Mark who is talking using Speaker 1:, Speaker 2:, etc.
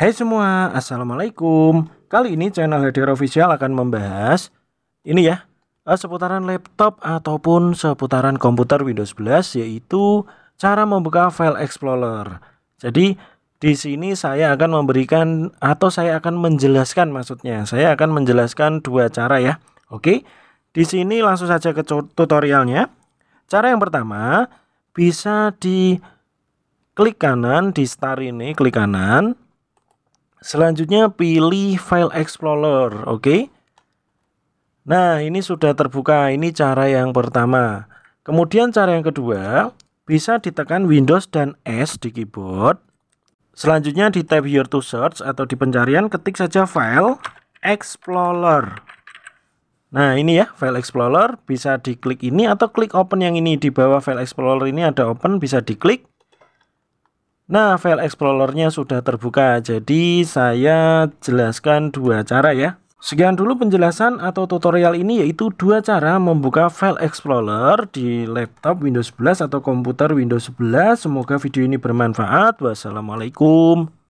Speaker 1: Hai semua, Assalamualaikum Kali ini channel HDR Official akan membahas Ini ya, eh, seputaran laptop ataupun seputaran komputer Windows 11 Yaitu cara membuka file explorer Jadi di sini saya akan memberikan atau saya akan menjelaskan maksudnya Saya akan menjelaskan dua cara ya Oke, di sini langsung saja ke tutorialnya Cara yang pertama bisa di klik kanan di start ini klik kanan Selanjutnya pilih file explorer, oke? Okay? Nah, ini sudah terbuka. Ini cara yang pertama. Kemudian cara yang kedua, bisa ditekan Windows dan S di keyboard. Selanjutnya di tab here to search atau di pencarian ketik saja file explorer. Nah, ini ya, file explorer bisa diklik ini atau klik open yang ini di bawah file explorer ini ada open bisa diklik. Nah, file explorernya sudah terbuka, jadi saya jelaskan dua cara ya. Sekian dulu penjelasan atau tutorial ini yaitu dua cara membuka file explorer di laptop Windows 11 atau komputer Windows 11. Semoga video ini bermanfaat. Wassalamualaikum.